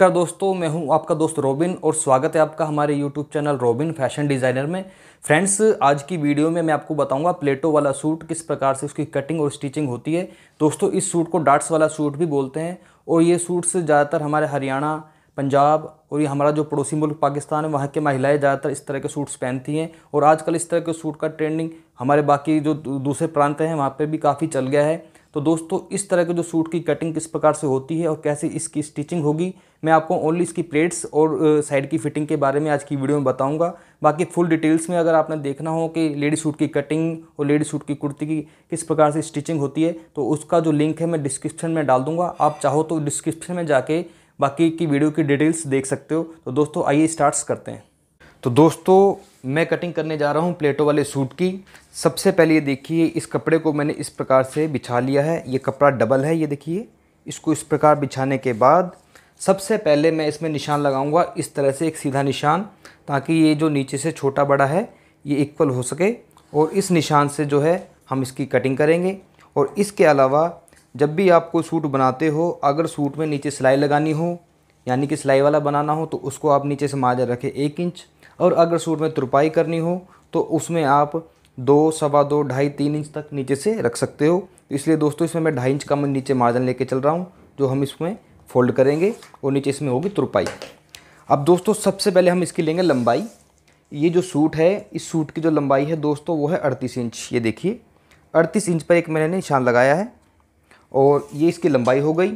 नमस्कार दोस्तों मैं हूं आपका दोस्त रोबिन और स्वागत है आपका हमारे YouTube channel Robin fashion designer में फ्रेंड्स आज की वीडियो में मैं आपको बताऊंगा प्लेटो वाला सूट किस प्रकार से उसकी कटिंग और स्टिचिंग होती है दोस्तों इस सूट को डार्ट्स वाला सूट भी बोलते हैं और ये सूट्स ज़्यादातर हमारे हरियाणा पंजाब और ये हमारा जो पड़ोसी मुल्क पाकिस्तान है वहाँ की महिलाएं ज़्यादातर इस तरह के सूट्स पहनती हैं और आजकल इस तरह के सूट का ट्रेंडिंग हमारे बाकी जो दूसरे प्रांत हैं वहाँ पर भी काफ़ी चल गया है तो दोस्तों इस तरह के जो सूट की कटिंग किस प्रकार से होती है और कैसे इसकी स्टिचिंग होगी मैं आपको ओनली इसकी प्लेट्स और साइड की फिटिंग के बारे में आज की वीडियो में बताऊंगा बाकी फुल डिटेल्स में अगर आपने देखना हो कि लेडी सूट की कटिंग और लेडी सूट की कुर्ती की किस प्रकार से स्टिचिंग होती है तो उसका जो लिंक है मैं डिस्क्रिप्शन में डाल दूंगा आप चाहो तो डिस्क्रिप्शन में जाके बाकी की वीडियो की डिटेल्स देख सकते हो तो दोस्तों आइए स्टार्ट्स करते हैं तो दोस्तों मैं कटिंग करने जा रहा हूँ प्लेटो वाले सूट की सबसे पहले ये देखिए इस कपड़े को मैंने इस प्रकार से बिछा लिया है ये कपड़ा डबल है ये देखिए इसको इस प्रकार बिछाने के बाद सबसे पहले मैं इसमें निशान लगाऊंगा इस तरह से एक सीधा निशान ताकि ये जो नीचे से छोटा बड़ा है ये इक्वल हो सके और इस निशान से जो है हम इसकी कटिंग करेंगे और इसके अलावा जब भी आप कोई सूट बनाते हो अगर सूट में नीचे सिलाई लगानी हो यानी कि सिलाई वाला बनाना हो तो उसको आप नीचे से माजर रखें एक इंच और अगर सूट में तुरपाई करनी हो तो उसमें आप दो सवा दो ढाई तीन इंच तक नीचे से रख सकते हो इसलिए दोस्तों इसमें मैं ढाई इंच का मैं नीचे मार्जिन लेके चल रहा हूँ जो हम इसमें फोल्ड करेंगे और नीचे इसमें होगी तुरपाई अब दोस्तों सबसे पहले हम इसकी लेंगे लंबाई ये जो सूट है इस सूट की जो लंबाई है दोस्तों वो है अड़तीस इंच ये देखिए अड़तीस इंच पर एक मैंने निशान लगाया है और ये इसकी लंबाई हो गई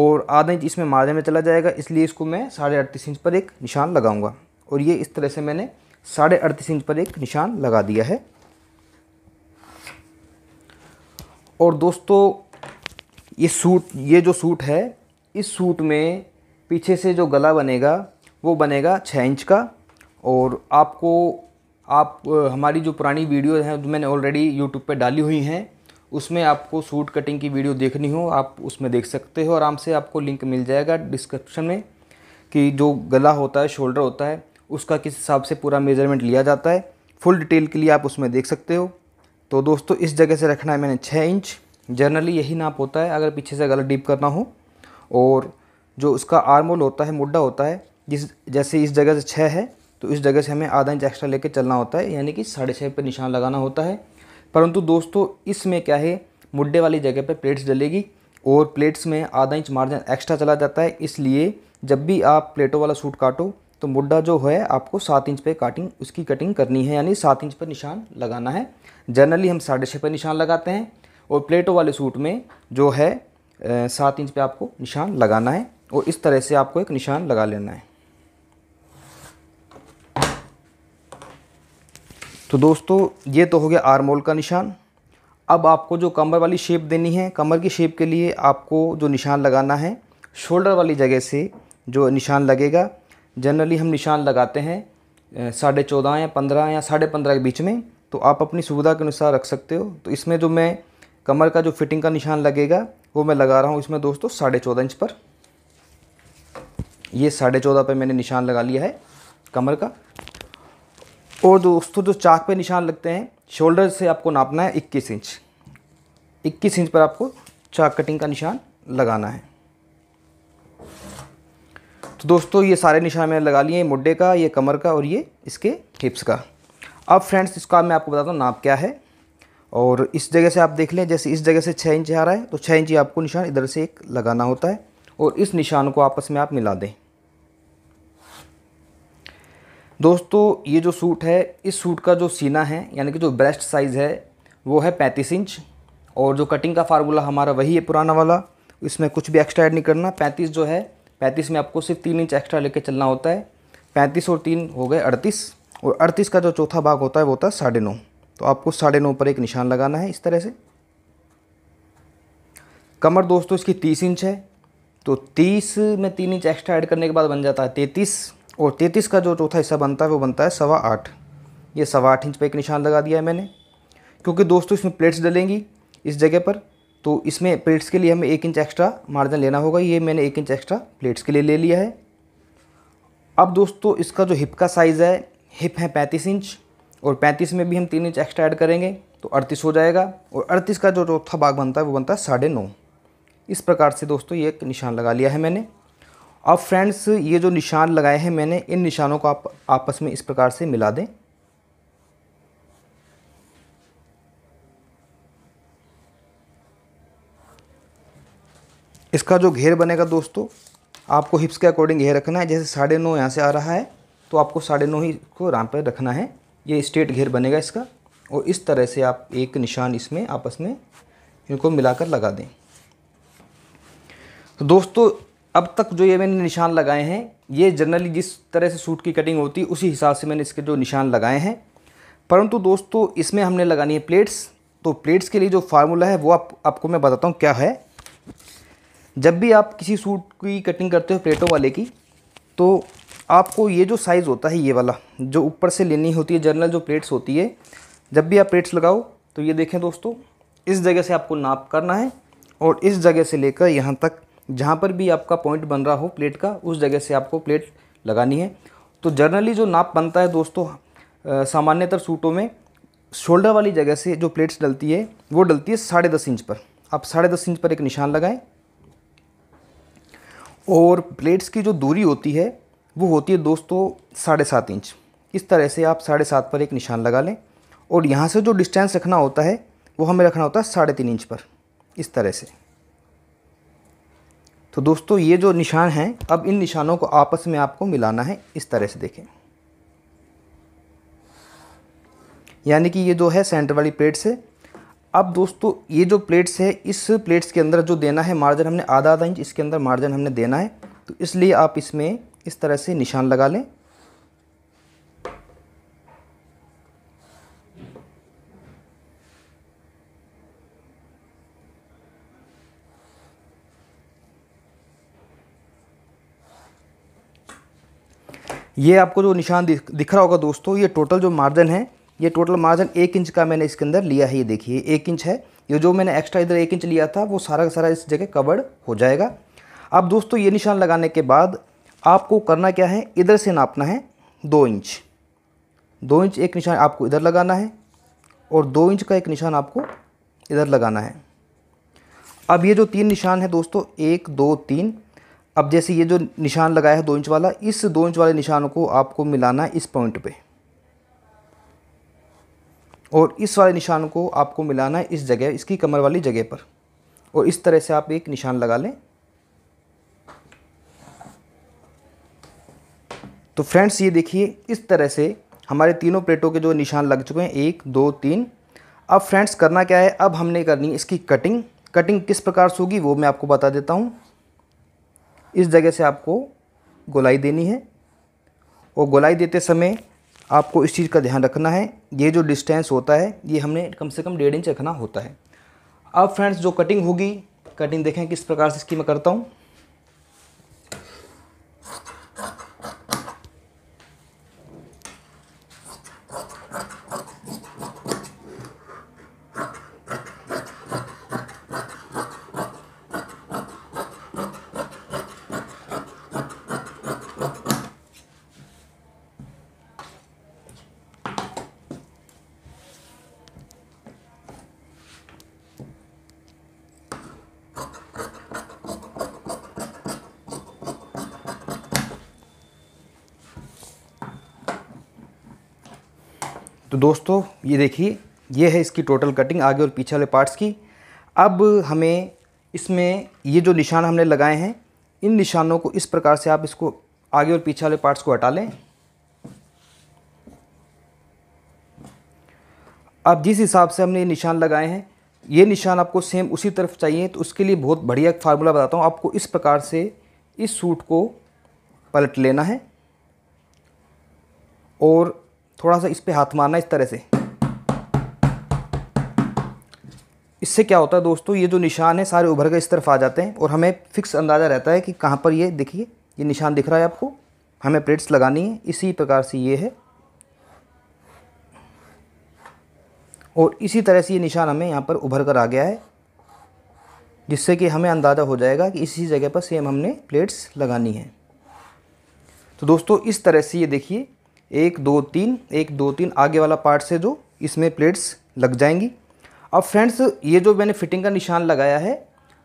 और आधा इंच इसमें मार्जिन में चला जाएगा इसलिए इसको मैं साढ़े अड़तीस इंच पर एक निशान लगाऊंगा और ये इस तरह से मैंने साढ़े अड़तीस इंच पर एक निशान लगा दिया है और दोस्तों ये सूट ये जो सूट है इस सूट में पीछे से जो गला बनेगा वो बनेगा छः इंच का और आपको आप हमारी जो पुरानी वीडियो हैं जो मैंने ऑलरेडी यूट्यूब पे डाली हुई हैं उसमें आपको सूट कटिंग की वीडियो देखनी हो आप उसमें देख सकते हो आराम से आपको लिंक मिल जाएगा डिस्क्रिप्शन में कि जो गला होता है शोल्डर होता है उसका किस हिसाब से पूरा मेजरमेंट लिया जाता है फुल डिटेल के लिए आप उसमें देख सकते हो तो दोस्तों इस जगह से रखना है मैंने छः इंच जनरली यही नाप होता है अगर पीछे से गलत डीप करना हो और जो उसका आर्मोल होता है मुड्डा होता है जिस जैसे इस जगह से छः है तो इस जगह से हमें आधा इंच एक्स्ट्रा लेके चलना होता है यानी कि साढ़े छः पर निशान लगाना होता है परंतु दोस्तों इसमें क्या है मुड्डे वाली जगह पर प्लेट्स डलेगी और प्लेट्स में आधा इंच मार्जिन एक्स्ट्रा चला जाता है इसलिए जब भी आप प्लेटों वाला सूट काटो तो मुड्डा जो है आपको सात इंच पे काटिंग उसकी कटिंग करनी है यानी सात इंच पर निशान लगाना है जनरली हम साढ़े छः पर निशान लगाते हैं और प्लेटो वाले सूट में जो है सात इंच पे आपको निशान लगाना है और इस तरह से आपको एक निशान लगा लेना है तो दोस्तों ये तो हो गया आरमोल का निशान अब आपको जो कमर वाली शेप देनी है कमर की शेप के लिए आपको जो निशान लगाना है शोल्डर वाली जगह से जो निशान लगेगा जनरली हम निशान लगाते हैं साढ़े चौदह या पंद्रह या साढ़े पंद्रह के बीच में तो आप अपनी सुविधा के अनुसार रख सकते हो तो इसमें जो मैं कमर का जो फिटिंग का निशान लगेगा वो मैं लगा रहा हूँ इसमें दोस्तों साढ़े चौदह इंच पर ये साढ़े चौदह पर मैंने निशान लगा लिया है कमर का और दोस्तों जो चाक पे निशान लगते हैं शोल्डर से आपको नापना है इक्कीस इंच इक्कीस इंच पर आपको चाक कटिंग का निशान लगाना है तो दोस्तों ये सारे निशान मैंने लगा लिए मुड्डे का ये कमर का और ये इसके हिप्स का अब फ्रेंड्स इसका मैं आपको बताता हूँ नाप क्या है और इस जगह से आप देख लें जैसे इस जगह से छः इंच आ रहा है तो छः इंच आपको निशान इधर से एक लगाना होता है और इस निशान को आपस में आप मिला दें दोस्तों ये जो सूट है इस सूट का जो सीना है यानी कि जो ब्रेस्ट साइज़ है वो है पैंतीस इंच और जो कटिंग का फार्मूला हमारा वही है पुराना वाला इसमें कुछ भी एक्स्ट्रा ऐड नहीं करना पैंतीस जो है पैंतीस में आपको सिर्फ तीन इंच एक्स्ट्रा लेके चलना होता है पैंतीस और तीन हो गए अड़तीस और अड़तीस का जो चौथा भाग होता है वो होता है साढ़े नौ तो आपको साढ़े नौ पर एक निशान लगाना है इस तरह से कमर दोस्तों इसकी तीस इंच है तो तीस में तीन इंच एक्स्ट्रा ऐड करने के बाद बन जाता है तैंतीस और तैंतीस का जो चौथा हिस्सा बनता है वो बनता है सवा आठ ये सवा आठ इंच पर एक निशान लगा दिया है मैंने क्योंकि दोस्तों इसमें प्लेट्स डलेंगी इस जगह पर तो इसमें प्लेट्स के लिए हमें एक इंच एक्स्ट्रा मार्जिन लेना होगा ये मैंने एक इंच एक्स्ट्रा प्लेट्स के लिए ले लिया है अब दोस्तों इसका जो हिप का साइज़ है हिप है पैंतीस इंच और पैंतीस में भी हम तीन इंच एक्स्ट्रा ऐड करेंगे तो अड़तीस हो जाएगा और अड़तीस का जो चौथा भाग बनता है वो बनता है साढ़े नौ इस प्रकार से दोस्तों ये एक निशान लगा लिया है मैंने अब फ्रेंड्स ये जो निशान लगाए हैं मैंने इन निशानों को आप आपस में इस प्रकार से मिला दें इसका जो घेर बनेगा दोस्तों आपको हिप्स के अकॉर्डिंग घेर रखना है जैसे साढ़े नौ यहाँ से आ रहा है तो आपको साढ़े नौ ही को राम पर रखना है ये स्ट्रेट घेर बनेगा इसका और इस तरह से आप एक निशान इसमें आपस में इनको मिलाकर लगा दें तो दोस्तों अब तक जो ये मैंने निशान लगाए हैं ये जनरली जिस तरह से सूट की कटिंग होती है उसी हिसाब से मैंने इसके जो निशान लगाए हैं परंतु दोस्तों इसमें हमने लगानी है प्लेट्स तो प्लेट्स के लिए जो फार्मूला है वो आप आपको मैं बताता हूँ क्या है जब भी आप किसी सूट की कटिंग करते हो प्लेटों वाले की तो आपको ये जो साइज़ होता है ये वाला जो ऊपर से लेनी होती है जनरल जो प्लेट्स होती है जब भी आप प्लेट्स लगाओ तो ये देखें दोस्तों इस जगह से आपको नाप करना है और इस जगह से लेकर यहाँ तक जहाँ पर भी आपका पॉइंट बन रहा हो प्लेट का उस जगह से आपको प्लेट लगानी है तो जर्नली जो नाप बनता है दोस्तों सामान्यतर सूटों में शोल्डर वाली जगह से जो प्लेट्स डलती है वो डलती है साढ़े दस इंच पर आप साढ़े दस इंच पर एक निशान लगाएं और प्लेट्स की जो दूरी होती है वो होती है दोस्तों साढ़े सात इंच इस तरह से आप साढ़े सात पर एक निशान लगा लें और यहाँ से जो डिस्टेंस रखना होता है वो हमें रखना होता है साढ़े तीन इंच पर इस तरह से तो दोस्तों ये जो निशान हैं अब इन निशानों को आपस में आपको मिलाना है इस तरह से देखें यानी कि ये जो है सेंटर वाली प्लेट से अब दोस्तों ये जो प्लेट्स है इस प्लेट्स के अंदर जो देना है मार्जिन हमने आधा आधा इंच इसके अंदर मार्जिन हमने देना है तो इसलिए आप इसमें इस तरह से निशान लगा लें ये आपको जो निशान दिख, दिख रहा होगा दोस्तों ये टोटल जो मार्जिन है ये टोटल मार्जिन एक इंच का मैंने इसके अंदर लिया है ये देखिए एक इंच है ये जो मैंने एक्स्ट्रा इधर एक इंच लिया था वो सारा का सारा इस जगह कवर्ड हो जाएगा अब दोस्तों ये निशान लगाने के बाद आपको करना क्या है इधर से नापना है दो इंच दो इंच एक निशान आपको इधर लगाना है और दो इंच का एक निशान आपको इधर लगाना है अब ये जो तीन निशान है दोस्तों एक दो तीन अब जैसे ये जो निशान लगाया है दो इंच वाला इस दो इंच वाले निशान को आपको मिलाना है इस पॉइंट पे और इस वाले निशान को आपको मिलाना है इस जगह इसकी कमर वाली जगह पर और इस तरह से आप एक निशान लगा लें तो फ्रेंड्स ये देखिए इस तरह से हमारे तीनों प्लेटों के जो निशान लग चुके हैं एक दो तीन अब फ्रेंड्स करना क्या है अब हमने करनी है इसकी कटिंग कटिंग किस प्रकार से होगी वो मैं आपको बता देता हूँ इस जगह से आपको गोलाई देनी है और गोलाई देते समय आपको इस चीज़ का ध्यान रखना है ये जो डिस्टेंस होता है ये हमने कम से कम डेढ़ इंच रखना होता है अब फ्रेंड्स जो कटिंग होगी कटिंग देखें किस प्रकार से इसकी मैं करता हूँ तो दोस्तों ये देखिए ये है इसकी टोटल कटिंग आगे और पीछे वाले पार्ट्स की अब हमें इसमें ये जो निशान हमने लगाए हैं इन निशानों को इस प्रकार से आप इसको आगे और पीछे वाले पार्ट्स को हटा लें अब जिस हिसाब से हमने ये निशान लगाए हैं ये निशान आपको सेम उसी तरफ चाहिए तो उसके लिए बहुत बढ़िया फार्मूला बताता हूँ आपको इस प्रकार से इस सूट को पलट लेना है और थोड़ा सा इस पर हाथ मारना इस तरह से इससे क्या होता है दोस्तों ये जो निशान है सारे उभर कर इस तरफ आ जाते हैं और हमें फिक्स अंदाज़ा रहता है कि कहाँ पर ये देखिए ये निशान दिख रहा है आपको हमें प्लेट्स लगानी है इसी प्रकार से ये है और इसी तरह से ये निशान हमें यहाँ पर उभर कर आ गया है जिससे कि हमें अंदाज़ा हो जाएगा कि इसी जगह पर सेम हमने प्लेट्स लगानी है तो दोस्तों इस तरह से ये देखिए एक दो तीन एक दो तीन आगे वाला पार्ट से जो इसमें प्लेट्स लग जाएंगी अब फ्रेंड्स ये जो मैंने फिटिंग का निशान लगाया है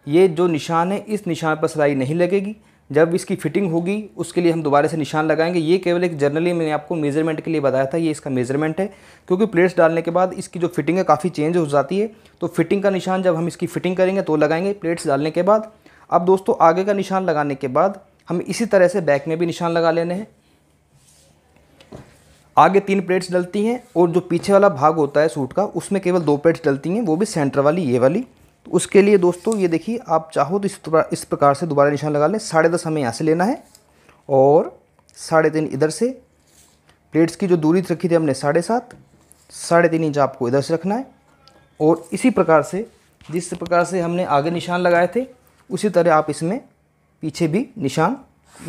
ये जो निशान है इस निशान पर सिलाई नहीं लगेगी जब इसकी फिटिंग होगी उसके लिए हम दोबारा से निशान लगाएंगे ये केवल एक जर्नली मैंने आपको मेजरमेंट के लिए बताया था ये इसका मेजरमेंट है क्योंकि प्लेट्स डालने के बाद इसकी जो फिटिंग है काफ़ी चेंज हो जाती है तो फिटिंग का निशान जब हम इसकी फिटिंग करेंगे तो लगाएंगे प्लेट्स डालने के बाद अब दोस्तों आगे का निशान लगाने के बाद हम इसी तरह से बैक में भी निशान लगा लेने हैं आगे तीन प्लेट्स डलती हैं और जो पीछे वाला भाग होता है सूट का उसमें केवल दो प्लेट्स डलती हैं वो भी सेंटर वाली ये वाली तो उसके लिए दोस्तों ये देखिए आप चाहो तो इस इस प्रकार से दोबारा निशान लगा लें साढ़े दस हमें यहाँ से लेना है और साढ़े तीन इधर से प्लेट्स की जो दूरी रखी थी हमने साढ़े सात साढ़े तीन इंच आपको इधर से रखना है और इसी प्रकार से जिस प्रकार से हमने आगे निशान लगाए थे उसी तरह आप इसमें पीछे भी निशान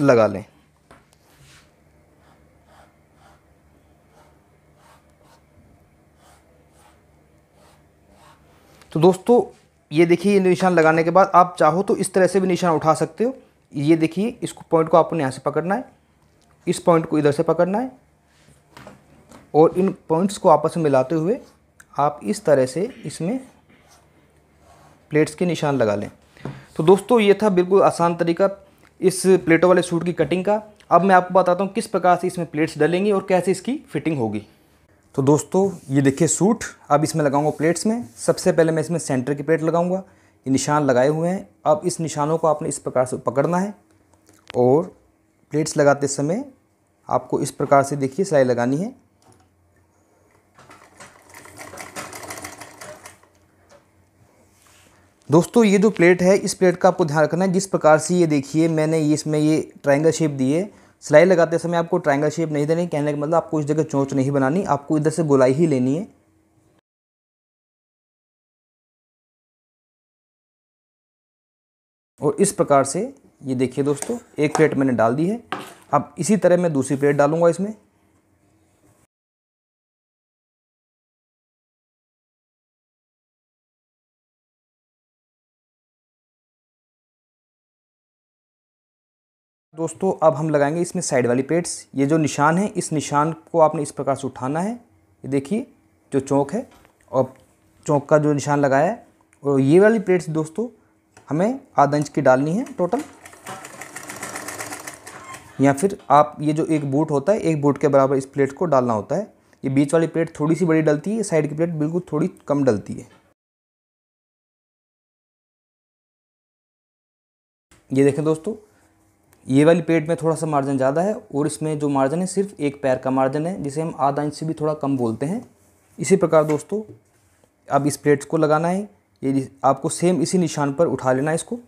लगा लें तो दोस्तों ये देखिए ये निशान लगाने के बाद आप चाहो तो इस तरह से भी निशान उठा सकते हो ये देखिए इस पॉइंट को आपने यहाँ से पकड़ना है इस पॉइंट को इधर से पकड़ना है और इन पॉइंट्स को आपस में मिलाते हुए आप इस तरह से इसमें प्लेट्स के निशान लगा लें तो दोस्तों ये था बिल्कुल आसान तरीका इस प्लेटों वाले सूट की कटिंग का अब मैं आपको बताता हूँ किस प्रकार से इसमें प्लेट्स डलेंगी और कैसे इसकी फिटिंग होगी तो दोस्तों ये देखिए सूट अब इसमें लगाऊंगा प्लेट्स में सबसे पहले मैं इसमें सेंटर की प्लेट लगाऊंगा ये निशान लगाए हुए हैं अब इस निशानों को आपने इस प्रकार से पकड़ना है और प्लेट्स लगाते समय आपको इस प्रकार से देखिए सिलाई लगानी है दोस्तों ये जो प्लेट है इस प्लेट का आपको ध्यान रखना है जिस प्रकार से ये देखिए मैंने इसमें ये ट्राइंगल शेप दी है सिलाई लगाते समय आपको ट्राइंगल शेप नहीं देनी कहने का मतलब आपको इस जगह चोंच नहीं बनानी आपको इधर से गोलाई ही लेनी है और इस प्रकार से ये देखिए दोस्तों एक प्लेट मैंने डाल दी है अब इसी तरह मैं दूसरी प्लेट डालूंगा इसमें दोस्तों अब हम लगाएंगे इसमें साइड वाली पेट्स ये जो निशान है इस निशान को आपने इस प्रकार से उठाना है ये देखिए जो चौक है और चौक का जो निशान लगाया है और ये वाली प्लेट्स दोस्तों हमें आधा इंच की डालनी है टोटल या फिर आप ये जो एक बूट होता है एक बूट के बराबर इस प्लेट को डालना होता है ये बीच वाली प्लेट थोड़ी सी बड़ी डलती है साइड की प्लेट बिल्कुल थोड़ी कम डलती है ये देखें दोस्तों ये वाली पेट में थोड़ा सा मार्जिन ज़्यादा है और इसमें जो मार्जिन है सिर्फ एक पैर का मार्जिन है जिसे हम आधा इंच से भी थोड़ा कम बोलते हैं इसी प्रकार दोस्तों अब इस प्लेट्स को लगाना है ये आपको सेम इसी निशान पर उठा लेना है इसको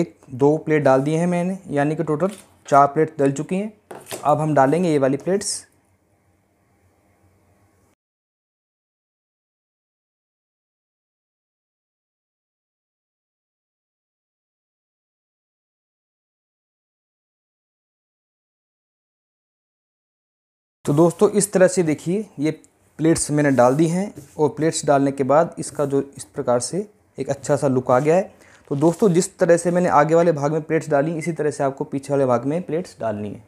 एक दो प्लेट डाल दिए हैं मैंने यानी कि टोटल चार प्लेट डल चुकी हैं अब हम डालेंगे ये वाली प्लेट्स तो दोस्तों इस तरह से देखिए ये प्लेट्स मैंने डाल दी हैं और प्लेट्स डालने के बाद इसका जो इस प्रकार से एक अच्छा सा लुक आ गया है तो दोस्तों जिस तरह से मैंने आगे वाले भाग में प्लेट्स डाली इसी तरह से आपको पीछे वाले भाग में प्लेट्स डालनी है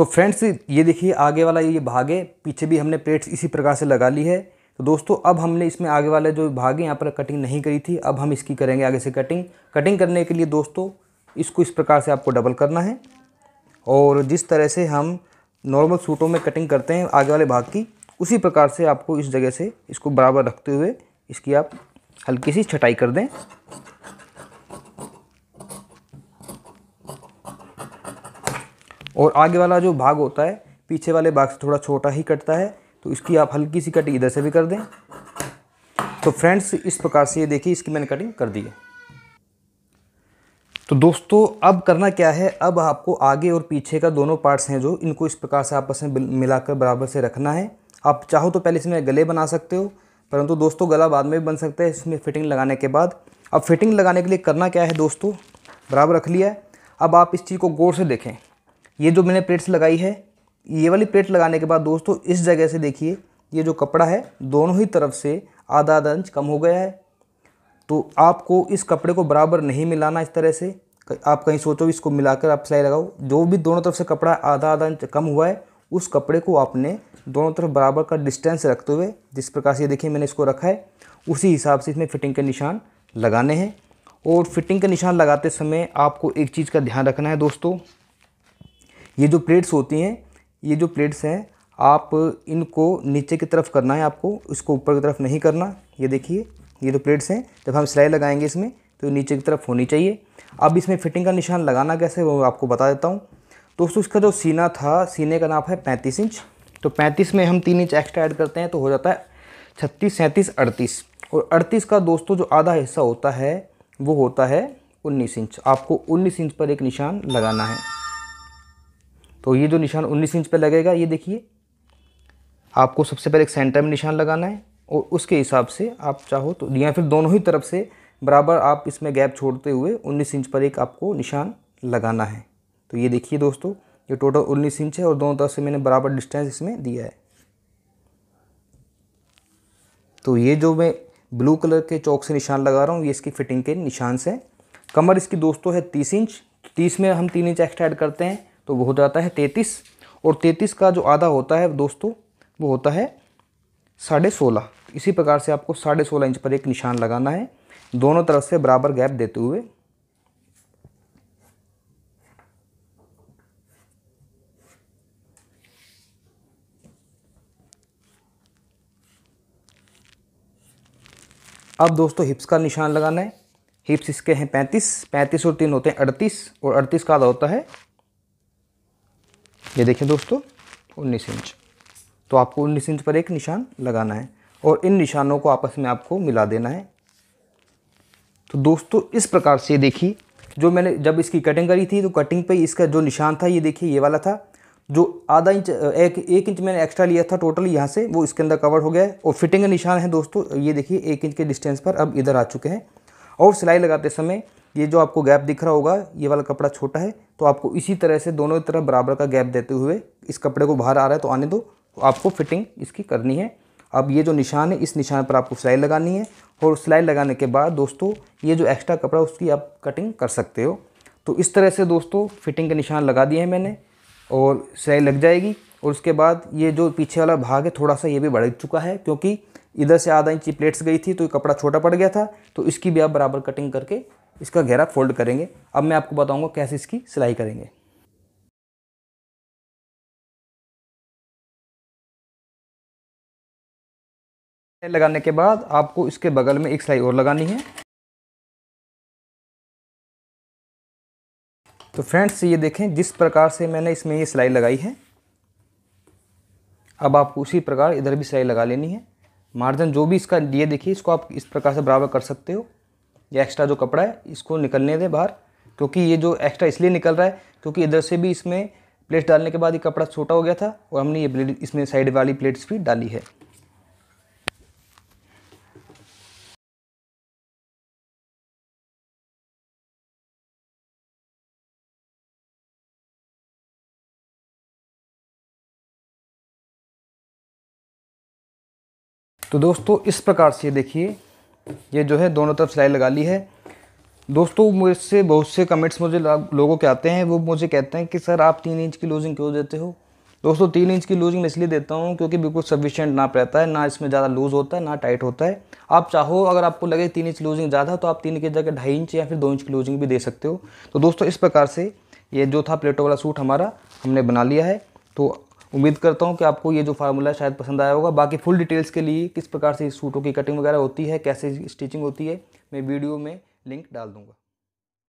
तो फ्रेंड्स ये देखिए आगे वाला ये भाग है पीछे भी हमने प्लेट्स इसी प्रकार से लगा ली है तो दोस्तों अब हमने इसमें आगे वाला जो भाग है यहाँ पर कटिंग नहीं करी थी अब हम इसकी करेंगे आगे से कटिंग कटिंग करने के लिए दोस्तों इसको इस प्रकार से आपको डबल करना है और जिस तरह से हम नॉर्मल सूटों में कटिंग करते हैं आगे वाले भाग की उसी प्रकार से आपको इस जगह से इसको बराबर रखते हुए इसकी आप हल्की सी छटाई कर दें और आगे वाला जो भाग होता है पीछे वाले भाग से थोड़ा छोटा ही कटता है तो इसकी आप हल्की सी कटिंग इधर से भी कर दें तो फ्रेंड्स इस प्रकार से ये देखिए इसकी मैंने कटिंग कर दी है तो दोस्तों अब करना क्या है अब आपको आगे और पीछे का दोनों पार्ट्स हैं जो इनको इस प्रकार से आपस में मिलाकर बराबर से रखना है आप चाहो तो पहले इसमें गले बना सकते हो परंतु दोस्तों गला बाद में भी बन सकता है इसमें फिटिंग लगाने के बाद अब फिटिंग लगाने के लिए करना क्या है दोस्तों बराबर रख लिया है अब आप इस चीज़ को गौर से देखें ये जो मैंने प्लेट्स लगाई है ये वाली प्लेट लगाने के बाद दोस्तों इस जगह से देखिए ये जो कपड़ा है दोनों ही तरफ से आधा आधा इंच कम हो गया है तो आपको इस कपड़े को बराबर नहीं मिलाना इस तरह से आप कहीं सोचो इसको मिलाकर आप सिलाई लगाओ जो भी दोनों तरफ से कपड़ा आधा आधा इंच कम हुआ है उस कपड़े को आपने दोनों तरफ बराबर का डिस्टेंस रखते हुए जिस प्रकार से देखिए मैंने इसको रखा है उसी हिसाब से इसमें फिटिंग के निशान लगाने हैं और फिटिंग के निशान लगाते समय आपको एक चीज़ का ध्यान रखना है दोस्तों ये जो प्लेट्स होती हैं ये जो प्लेट्स हैं आप इनको नीचे की तरफ करना है आपको इसको ऊपर की तरफ नहीं करना ये देखिए ये जो प्लेट्स हैं जब हम सिलाई लगाएंगे इसमें तो नीचे की तरफ होनी चाहिए अब इसमें फिटिंग का निशान लगाना कैसे वो आपको बता देता हूँ दोस्तों इसका जो सीना था सीने का नाप है पैंतीस इंच तो पैंतीस में हम तीन इंच एक्स्ट्रा ऐड करते हैं तो हो जाता है छत्तीस सैंतीस अड़तीस और अड़तीस का दोस्तों जो आधा हिस्सा होता है वो होता है उन्नीस इंच आपको उन्नीस इंच पर एक निशान लगाना है तो ये जो निशान 19 इंच पे लगेगा ये देखिए आपको सबसे पहले एक सेंटर में निशान लगाना है और उसके हिसाब से आप चाहो तो या फिर दोनों ही तरफ से बराबर आप इसमें गैप छोड़ते हुए 19 इंच पर एक आपको निशान लगाना है तो ये देखिए दोस्तों ये टोटल 19 इंच है और दोनों तरफ से मैंने बराबर डिस्टेंस इसमें दिया है तो ये जो मैं ब्लू कलर के चौक से निशान लगा रहा हूँ ये इसकी फिटिंग के निशान से कमर इसकी दोस्तों है तीस इंच तीस में हम तीन इंच एक्स्ट्रा ऐड करते हैं तो वो हो जाता है तैतीस और तैतीस का जो आधा होता है दोस्तों वो होता है साढ़े सोलह इसी प्रकार से आपको साढ़े सोलह इंच पर एक निशान लगाना है दोनों तरफ से बराबर गैप देते हुए अब दोस्तों हिप्स का निशान लगाना है हिप्स इसके हैं पैंतीस पैंतीस और तीन होते हैं अड़तीस और अड़तीस का आधा होता है ये देखें दोस्तों उन्नीस इंच तो आपको उन्नीस इंच पर एक निशान लगाना है और इन निशानों को आपस में आपको मिला देना है तो दोस्तों इस प्रकार से देखिए जो मैंने जब इसकी कटिंग करी थी तो कटिंग पे इसका जो निशान था ये देखिए ये वाला था जो आधा इंच एक एक इंच मैंने एक्स्ट्रा लिया था टोटल यहाँ से वो इसके अंदर कवर हो गया है और फिटिंग का निशान है दोस्तों ये देखिए एक इंच के डिस्टेंस पर अब इधर आ चुके हैं और सिलाई लगाते समय ये जो आपको गैप दिख रहा होगा ये वाला कपड़ा छोटा है तो आपको इसी तरह से दोनों तरफ बराबर का गैप देते हुए इस कपड़े को बाहर आ रहा है तो आने दो तो आपको फिटिंग इसकी करनी है अब ये जो निशान है इस निशान पर आपको सिलाई लगानी है और सिलाई लगाने के बाद दोस्तों ये जो एक्स्ट्रा कपड़ा उसकी आप कटिंग कर सकते हो तो इस तरह से दोस्तों फिटिंग के निशान लगा दिए हैं मैंने और सिलाई लग जाएगी और उसके बाद ये जो पीछे वाला भाग है थोड़ा सा ये भी बढ़ चुका है क्योंकि इधर से आधा इंची प्लेट्स गई थी तो ये कपड़ा छोटा पड़ गया था तो इसकी भी आप बराबर कटिंग करके इसका घेरा फोल्ड करेंगे अब मैं आपको बताऊंगा कैसे इसकी सिलाई करेंगे लगाने के बाद आपको इसके बगल में एक सिलाई और लगानी है तो फ्रेंड्स ये देखें जिस प्रकार से मैंने इसमें ये सिलाई लगाई है अब आपको उसी प्रकार इधर भी सिलाई लगा लेनी है मार्जिन जो भी इसका ये देखिए इसको आप इस प्रकार से बराबर कर सकते हो ये एक्स्ट्रा जो कपड़ा है इसको निकलने दें बाहर क्योंकि ये जो एक्स्ट्रा इसलिए निकल रहा है क्योंकि इधर से भी इसमें प्लेट डालने के बाद ये कपड़ा छोटा हो गया था और हमने ये ब्लेड इसमें साइड वाली प्लेट्स भी डाली है तो दोस्तों इस प्रकार से देखिए ये जो है दोनों तरफ सिलाई लगा ली है दोस्तों मुझसे बहुत से कमेंट्स मुझे लोगों के आते हैं वो मुझे कहते हैं कि सर आप तीन इंच की लूजिंग क्यों देते हो दोस्तों तीन इंच की लूजिंग मैं इसलिए देता हूँ क्योंकि बिल्कुल सफिशेंट नाप रहता है ना इसमें ज़्यादा लूज़ होता है ना टाइट होता है आप चाहो अगर आपको लगे तीन इंच लूजिंग ज़्यादा तो आप तीन की जगह ढाई इंच या फिर दो इंच की लूजिंग भी दे सकते हो तो दोस्तों इस प्रकार से ये जो था प्लेटो वाला सूट हमारा हमने बना लिया है तो उम्मीद करता हूँ कि आपको ये जो फार्मूला शायद पसंद आया होगा बाकी फुल डिटेल्स के लिए किस प्रकार से इस सूटों की कटिंग वगैरह होती है कैसे स्टिचिंग होती है मैं वीडियो में लिंक डाल दूँगा